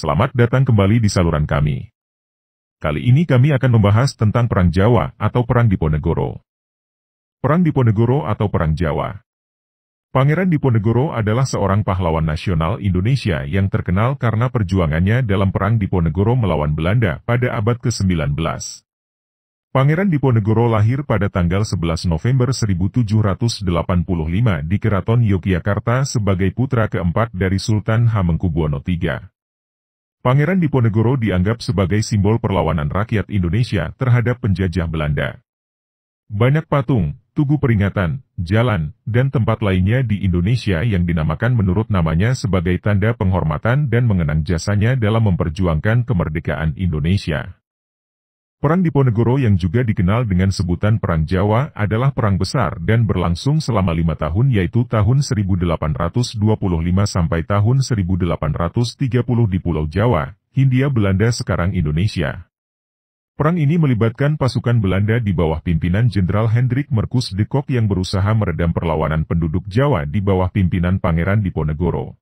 Selamat datang kembali di saluran kami. Kali ini kami akan membahas tentang Perang Jawa atau Perang Diponegoro. Perang Diponegoro atau Perang Jawa Pangeran Diponegoro adalah seorang pahlawan nasional Indonesia yang terkenal karena perjuangannya dalam Perang Diponegoro melawan Belanda pada abad ke-19. Pangeran Diponegoro lahir pada tanggal 11 November 1785 di Keraton Yogyakarta sebagai putra keempat dari Sultan Hamengkubuwono III. Pangeran Diponegoro dianggap sebagai simbol perlawanan rakyat Indonesia terhadap penjajah Belanda. Banyak patung, tugu peringatan, jalan, dan tempat lainnya di Indonesia yang dinamakan menurut namanya sebagai tanda penghormatan dan mengenang jasanya dalam memperjuangkan kemerdekaan Indonesia. Perang Diponegoro yang juga dikenal dengan sebutan Perang Jawa adalah perang besar dan berlangsung selama lima tahun yaitu tahun 1825 sampai tahun 1830 di Pulau Jawa, Hindia Belanda sekarang Indonesia. Perang ini melibatkan pasukan Belanda di bawah pimpinan Jenderal Hendrik Merkus de Kok yang berusaha meredam perlawanan penduduk Jawa di bawah pimpinan Pangeran Diponegoro.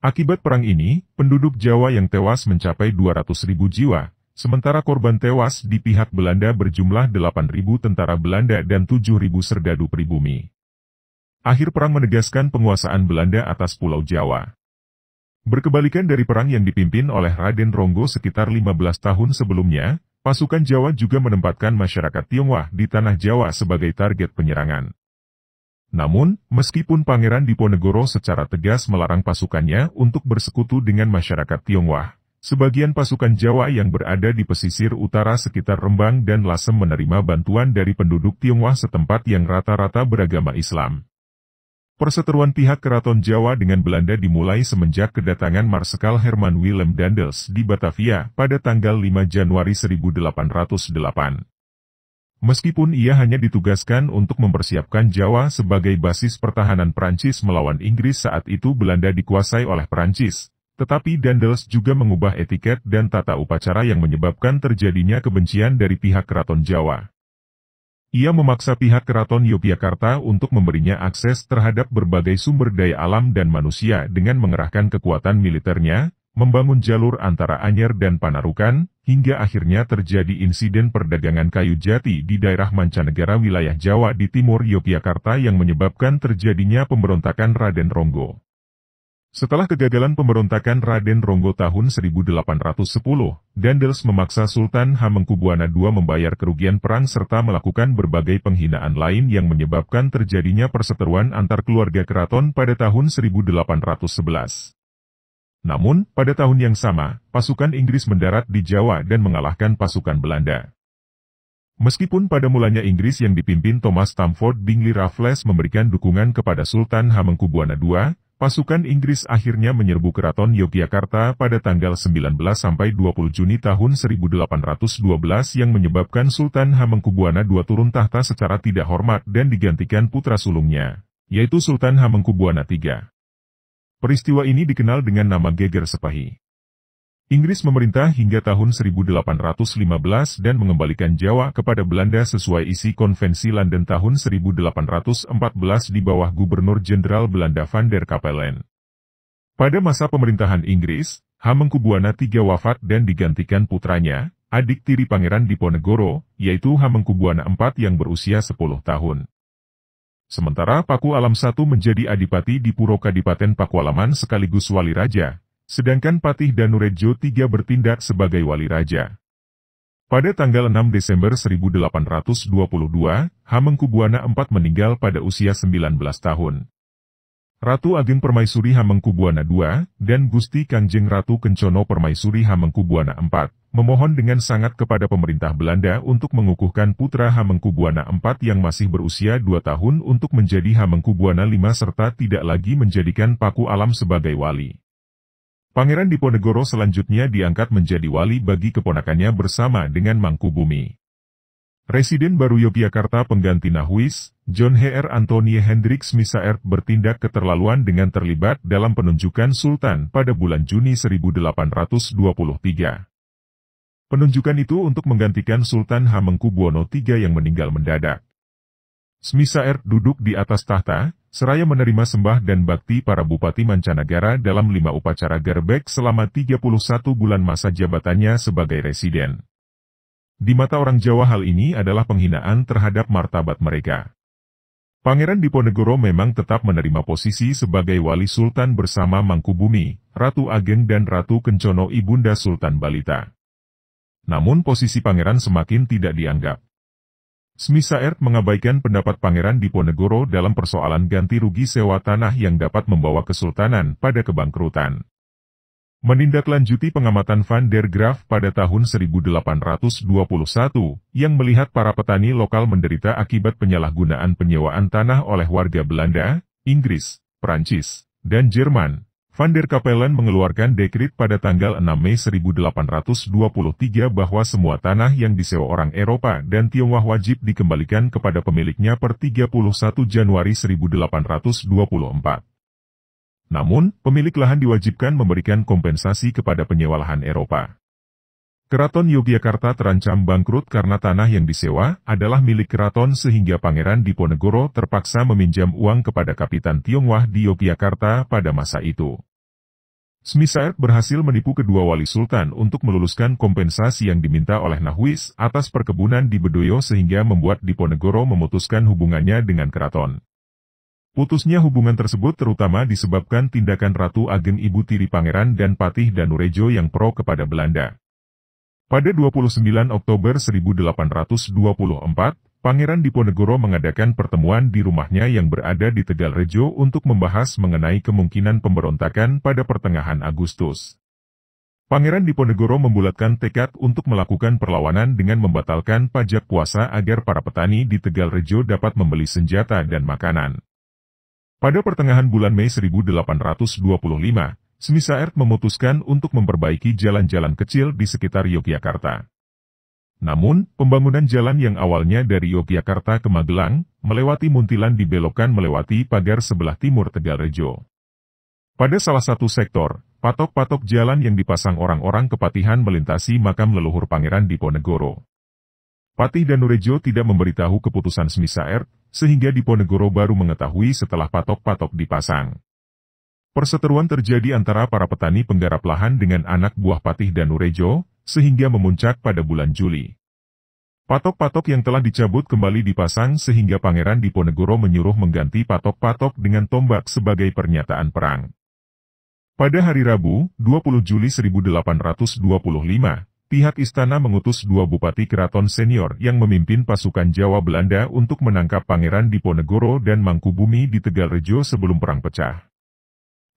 Akibat perang ini, penduduk Jawa yang tewas mencapai 200.000 jiwa, Sementara korban tewas di pihak Belanda berjumlah 8.000 tentara Belanda dan 7.000 serdadu pribumi. Akhir perang menegaskan penguasaan Belanda atas Pulau Jawa. Berkebalikan dari perang yang dipimpin oleh Raden Ronggo sekitar 15 tahun sebelumnya, pasukan Jawa juga menempatkan masyarakat Tionghoa di tanah Jawa sebagai target penyerangan. Namun, meskipun Pangeran Diponegoro secara tegas melarang pasukannya untuk bersekutu dengan masyarakat Tionghoa, Sebagian pasukan Jawa yang berada di pesisir utara sekitar Rembang dan Lasem menerima bantuan dari penduduk Tionghoa setempat yang rata-rata beragama Islam. Perseteruan pihak keraton Jawa dengan Belanda dimulai semenjak kedatangan Marsekal Herman Willem Dandels di Batavia pada tanggal 5 Januari 1808. Meskipun ia hanya ditugaskan untuk mempersiapkan Jawa sebagai basis pertahanan Prancis melawan Inggris saat itu Belanda dikuasai oleh Prancis, tetapi Dandel's juga mengubah etiket dan tata upacara yang menyebabkan terjadinya kebencian dari pihak Keraton Jawa. Ia memaksa pihak Keraton Yogyakarta untuk memberinya akses terhadap berbagai sumber daya alam dan manusia dengan mengerahkan kekuatan militernya, membangun jalur antara Anyer dan Panarukan, hingga akhirnya terjadi insiden perdagangan kayu jati di daerah mancanegara wilayah Jawa di timur Yogyakarta yang menyebabkan terjadinya pemberontakan Raden Ronggo. Setelah kegagalan pemberontakan Raden Ronggo tahun 1810, Dandels memaksa Sultan Hamengkubuwana II membayar kerugian perang serta melakukan berbagai penghinaan lain yang menyebabkan terjadinya perseteruan antar keluarga keraton pada tahun 1811. Namun, pada tahun yang sama, pasukan Inggris mendarat di Jawa dan mengalahkan pasukan Belanda. Meskipun pada mulanya Inggris yang dipimpin Thomas Stamford Bingley Raffles memberikan dukungan kepada Sultan Hamengkubuwana II, Pasukan Inggris akhirnya menyerbu Keraton Yogyakarta pada tanggal 19-20 Juni tahun 1812 yang menyebabkan Sultan Hamengkubuwana II turun tahta secara tidak hormat dan digantikan putra sulungnya, yaitu Sultan Hamengkubuwana III. Peristiwa ini dikenal dengan nama Geger Sepahi. Inggris memerintah hingga tahun 1815 dan mengembalikan Jawa kepada Belanda sesuai isi Konvensi London tahun 1814 di bawah Gubernur Jenderal Belanda van der Kapellen. Pada masa pemerintahan Inggris, Hamengkubuwana III wafat dan digantikan putranya, adik tiri Pangeran Diponegoro, yaitu Hamengkubuwana IV yang berusia 10 tahun. Sementara Paku Alam I menjadi adipati di Puro Kadipaten Pakualaman sekaligus wali raja, sedangkan Patih Danurejo III bertindak sebagai wali raja. Pada tanggal 6 Desember 1822, Hamengkubuwana IV meninggal pada usia 19 tahun. Ratu Ageng Permaisuri Hamengkubuwana II dan Gusti Kanjeng Ratu Kencono Permaisuri Hamengkubuwana IV memohon dengan sangat kepada pemerintah Belanda untuk mengukuhkan putra Hamengkubuwana IV yang masih berusia 2 tahun untuk menjadi Hamengkubuwana V serta tidak lagi menjadikan Paku Alam sebagai wali. Pangeran Diponegoro selanjutnya diangkat menjadi wali bagi keponakannya bersama dengan Mangku Bumi, Residen baru Yogyakarta pengganti Nahwis, John H.R. Antonie Hendricks Misaert bertindak keterlaluan dengan terlibat dalam penunjukan Sultan pada bulan Juni 1823. Penunjukan itu untuk menggantikan Sultan Hamengkubuwono III yang meninggal mendadak. Smisaert duduk di atas tahta, seraya menerima sembah dan bakti para bupati mancanegara dalam lima upacara gerbek selama 31 bulan masa jabatannya sebagai residen. Di mata orang Jawa hal ini adalah penghinaan terhadap martabat mereka. Pangeran Diponegoro memang tetap menerima posisi sebagai wali sultan bersama Mangkubumi, Ratu Ageng dan Ratu Kencono Ibunda Sultan Balita. Namun posisi pangeran semakin tidak dianggap. Smisaert mengabaikan pendapat Pangeran Diponegoro dalam persoalan ganti rugi sewa tanah yang dapat membawa kesultanan pada kebangkrutan. Menindaklanjuti pengamatan Van der Graaf pada tahun 1821, yang melihat para petani lokal menderita akibat penyalahgunaan penyewaan tanah oleh warga Belanda, Inggris, Perancis, dan Jerman, Van der Kapellen mengeluarkan dekrit pada tanggal 6 Mei 1823 bahwa semua tanah yang disewa orang Eropa dan Tionghoa wajib dikembalikan kepada pemiliknya per 31 Januari 1824. Namun, pemilik lahan diwajibkan memberikan kompensasi kepada penyewa lahan Eropa. Keraton Yogyakarta terancam bangkrut karena tanah yang disewa adalah milik keraton sehingga Pangeran Diponegoro terpaksa meminjam uang kepada Kapitan Tionghoa di Yogyakarta pada masa itu. Smisaert berhasil menipu kedua wali sultan untuk meluluskan kompensasi yang diminta oleh Nahwis atas perkebunan di Bedoyo sehingga membuat Diponegoro memutuskan hubungannya dengan keraton. Putusnya hubungan tersebut terutama disebabkan tindakan Ratu Ageng Ibu Tiri Pangeran dan Patih Danurejo yang pro kepada Belanda. Pada 29 Oktober 1824, Pangeran Diponegoro mengadakan pertemuan di rumahnya yang berada di Tegal Rejo untuk membahas mengenai kemungkinan pemberontakan pada pertengahan Agustus. Pangeran Diponegoro membulatkan tekad untuk melakukan perlawanan dengan membatalkan pajak puasa agar para petani di Tegal Rejo dapat membeli senjata dan makanan. Pada pertengahan bulan Mei 1825, Air memutuskan untuk memperbaiki jalan-jalan kecil di sekitar Yogyakarta. Namun, pembangunan jalan yang awalnya dari Yogyakarta ke Magelang, melewati Muntilan di belokan melewati pagar sebelah timur Tegalrejo. Pada salah satu sektor, patok-patok jalan yang dipasang orang-orang kepatihan melintasi makam leluhur Pangeran Diponegoro. Patih Danurejo tidak memberitahu keputusan Air, sehingga Diponegoro baru mengetahui setelah patok-patok dipasang. Perseteruan terjadi antara para petani penggarap lahan dengan anak buah Patih dan Nurejo, sehingga memuncak pada bulan Juli. Patok-patok yang telah dicabut kembali dipasang sehingga Pangeran Diponegoro menyuruh mengganti patok-patok dengan tombak sebagai pernyataan perang. Pada hari Rabu, 20 Juli 1825, pihak istana mengutus dua bupati keraton senior yang memimpin pasukan Jawa Belanda untuk menangkap Pangeran Diponegoro dan Mangkubumi di Tegalrejo sebelum perang pecah.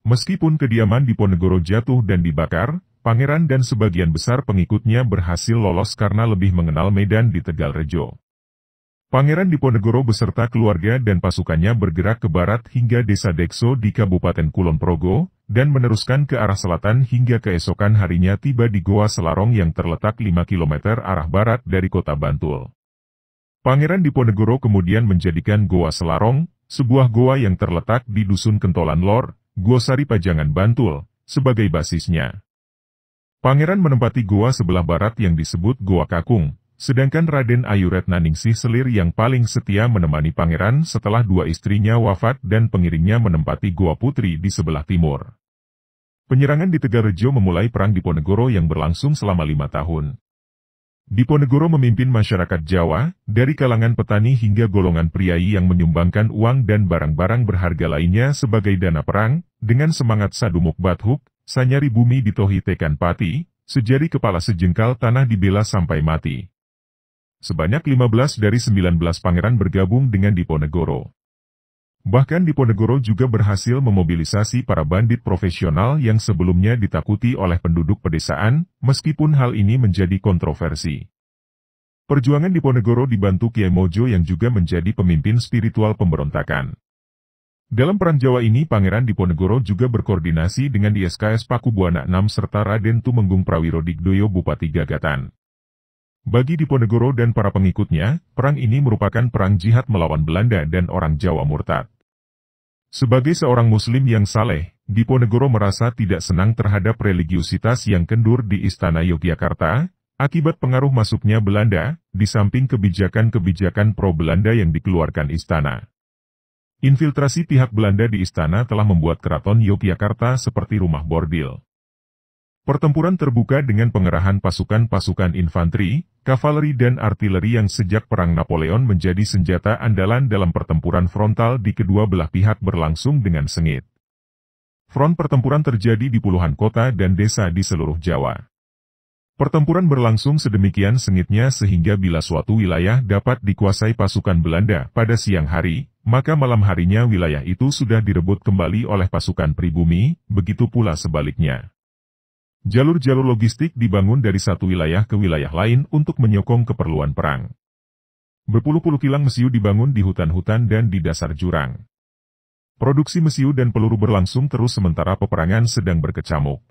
Meskipun kediaman Diponegoro jatuh dan dibakar, pangeran dan sebagian besar pengikutnya berhasil lolos karena lebih mengenal medan di Tegal Rejo. Pangeran Diponegoro beserta keluarga dan pasukannya bergerak ke barat hingga desa Dekso di Kabupaten Kulon Progo, dan meneruskan ke arah selatan hingga keesokan harinya tiba di Goa Selarong yang terletak 5 km arah barat dari kota Bantul. Pangeran Diponegoro kemudian menjadikan Goa Selarong, sebuah goa yang terletak di Dusun Kentolan Lor, Gosari pajangan Bantul, sebagai basisnya. Pangeran menempati goa sebelah barat yang disebut Goa Kakung, sedangkan Raden Ayuret Naningsih Selir yang paling setia menemani pangeran setelah dua istrinya wafat dan pengiringnya menempati Goa Putri di sebelah timur. Penyerangan di Tegarejo memulai perang di Ponegoro yang berlangsung selama lima tahun. Diponegoro memimpin masyarakat Jawa, dari kalangan petani hingga golongan priai yang menyumbangkan uang dan barang-barang berharga lainnya sebagai dana perang, dengan semangat sadumuk batuk, sanyari bumi ditohi tekan pati, sejari kepala sejengkal tanah dibela sampai mati. Sebanyak 15 dari 19 pangeran bergabung dengan Diponegoro. Bahkan Diponegoro juga berhasil memobilisasi para bandit profesional yang sebelumnya ditakuti oleh penduduk pedesaan, meskipun hal ini menjadi kontroversi. Perjuangan Diponegoro dibantu Kiai Mojo yang juga menjadi pemimpin spiritual pemberontakan. Dalam Perang Jawa ini Pangeran Diponegoro juga berkoordinasi dengan ISKS Paku Buana VI serta Raden Tumenggung Prawiro Digdoyo Bupati Gagatan. Bagi Diponegoro dan para pengikutnya, perang ini merupakan perang jihad melawan Belanda dan orang Jawa murtad. Sebagai seorang muslim yang saleh, Diponegoro merasa tidak senang terhadap religiusitas yang kendur di Istana Yogyakarta, akibat pengaruh masuknya Belanda, di samping kebijakan-kebijakan pro-Belanda yang dikeluarkan istana. Infiltrasi pihak Belanda di istana telah membuat keraton Yogyakarta seperti rumah bordil. Pertempuran terbuka dengan pengerahan pasukan-pasukan infanteri, kavaleri dan artileri yang sejak Perang Napoleon menjadi senjata andalan dalam pertempuran frontal di kedua belah pihak berlangsung dengan sengit. Front pertempuran terjadi di puluhan kota dan desa di seluruh Jawa. Pertempuran berlangsung sedemikian sengitnya sehingga bila suatu wilayah dapat dikuasai pasukan Belanda pada siang hari, maka malam harinya wilayah itu sudah direbut kembali oleh pasukan pribumi, begitu pula sebaliknya. Jalur-jalur logistik dibangun dari satu wilayah ke wilayah lain untuk menyokong keperluan perang. Berpuluh-puluh kilang mesiu dibangun di hutan-hutan dan di dasar jurang. Produksi mesiu dan peluru berlangsung terus sementara peperangan sedang berkecamuk.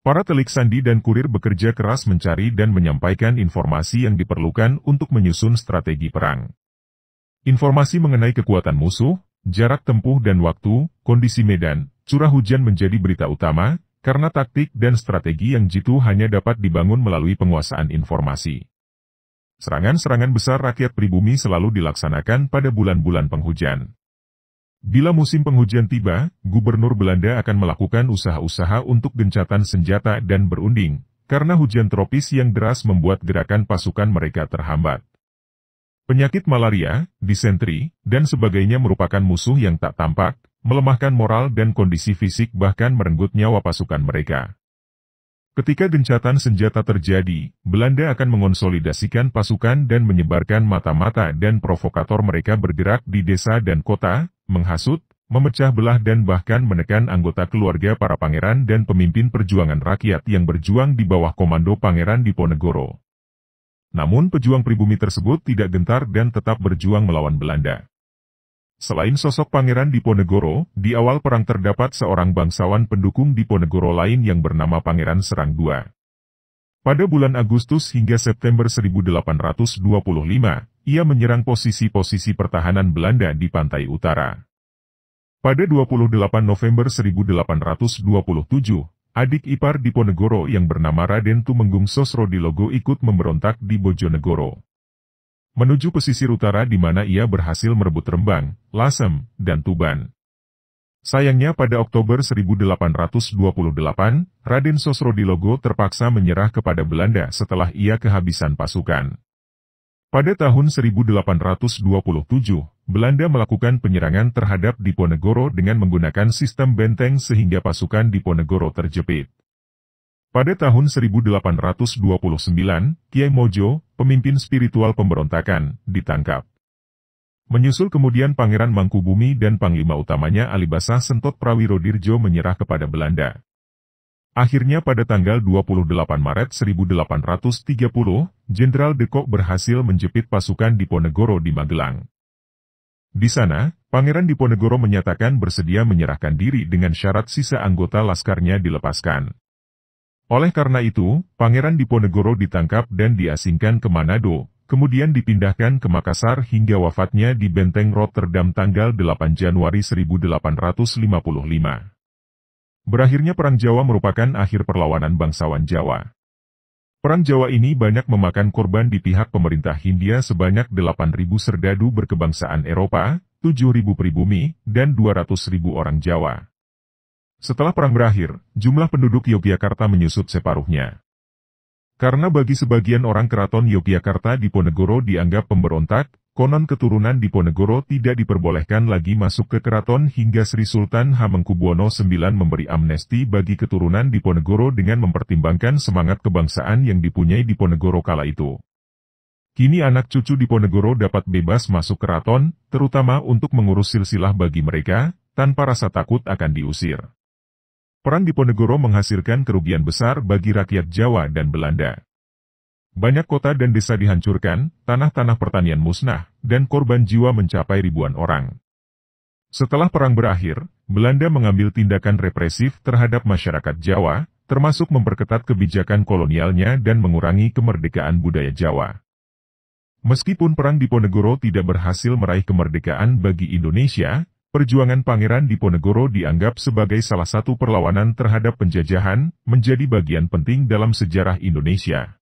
Para telik sandi dan kurir bekerja keras mencari dan menyampaikan informasi yang diperlukan untuk menyusun strategi perang. Informasi mengenai kekuatan musuh, jarak tempuh dan waktu, kondisi medan, curah hujan menjadi berita utama, karena taktik dan strategi yang jitu hanya dapat dibangun melalui penguasaan informasi. Serangan-serangan besar rakyat pribumi selalu dilaksanakan pada bulan-bulan penghujan. Bila musim penghujan tiba, gubernur Belanda akan melakukan usaha-usaha untuk gencatan senjata dan berunding, karena hujan tropis yang deras membuat gerakan pasukan mereka terhambat. Penyakit malaria, disentri, dan sebagainya merupakan musuh yang tak tampak, melemahkan moral dan kondisi fisik bahkan merenggut nyawa pasukan mereka. Ketika gencatan senjata terjadi, Belanda akan mengonsolidasikan pasukan dan menyebarkan mata-mata dan provokator mereka bergerak di desa dan kota, menghasut, memecah belah dan bahkan menekan anggota keluarga para pangeran dan pemimpin perjuangan rakyat yang berjuang di bawah komando Pangeran Diponegoro. Namun pejuang pribumi tersebut tidak gentar dan tetap berjuang melawan Belanda. Selain sosok Pangeran Diponegoro, di awal perang terdapat seorang bangsawan pendukung Diponegoro lain yang bernama Pangeran Serang II. Pada bulan Agustus hingga September 1825, ia menyerang posisi-posisi pertahanan Belanda di pantai utara. Pada 28 November 1827, adik ipar Diponegoro yang bernama Raden Tumenggung Sosro di Logo ikut memberontak di Bojonegoro menuju pesisir utara di mana ia berhasil merebut Rembang, Lasem, dan Tuban. Sayangnya pada Oktober 1828, Raden Sosrodilogo terpaksa menyerah kepada Belanda setelah ia kehabisan pasukan. Pada tahun 1827, Belanda melakukan penyerangan terhadap Diponegoro dengan menggunakan sistem benteng sehingga pasukan Diponegoro terjepit. Pada tahun 1829, Kiai Mojo, pemimpin spiritual pemberontakan, ditangkap. Menyusul kemudian Pangeran Mangkubumi dan Panglima utamanya Alibasa Sentot Prawiro Dirjo menyerah kepada Belanda. Akhirnya pada tanggal 28 Maret 1830, Jenderal de Kok berhasil menjepit pasukan Diponegoro di Magelang. Di sana, Pangeran Diponegoro menyatakan bersedia menyerahkan diri dengan syarat sisa anggota laskarnya dilepaskan. Oleh karena itu, Pangeran Diponegoro ditangkap dan diasingkan ke Manado, kemudian dipindahkan ke Makassar hingga wafatnya di Benteng Rotterdam tanggal 8 Januari 1855. Berakhirnya Perang Jawa merupakan akhir perlawanan bangsawan Jawa. Perang Jawa ini banyak memakan korban di pihak pemerintah Hindia sebanyak 8.000 serdadu berkebangsaan Eropa, 7.000 pribumi, dan 200.000 orang Jawa. Setelah perang berakhir, jumlah penduduk Yogyakarta menyusut separuhnya. Karena bagi sebagian orang keraton Yogyakarta Diponegoro dianggap pemberontak, konon keturunan Diponegoro tidak diperbolehkan lagi masuk ke keraton hingga Sri Sultan Hamengkubuwono IX memberi amnesti bagi keturunan Diponegoro dengan mempertimbangkan semangat kebangsaan yang dipunyai Diponegoro kala itu. Kini anak cucu Diponegoro dapat bebas masuk keraton, terutama untuk mengurus silsilah bagi mereka, tanpa rasa takut akan diusir. Perang Diponegoro menghasilkan kerugian besar bagi rakyat Jawa dan Belanda. Banyak kota dan desa dihancurkan, tanah-tanah pertanian musnah, dan korban jiwa mencapai ribuan orang. Setelah perang berakhir, Belanda mengambil tindakan represif terhadap masyarakat Jawa, termasuk memperketat kebijakan kolonialnya dan mengurangi kemerdekaan budaya Jawa. Meskipun perang Diponegoro tidak berhasil meraih kemerdekaan bagi Indonesia, Perjuangan Pangeran Diponegoro dianggap sebagai salah satu perlawanan terhadap penjajahan, menjadi bagian penting dalam sejarah Indonesia.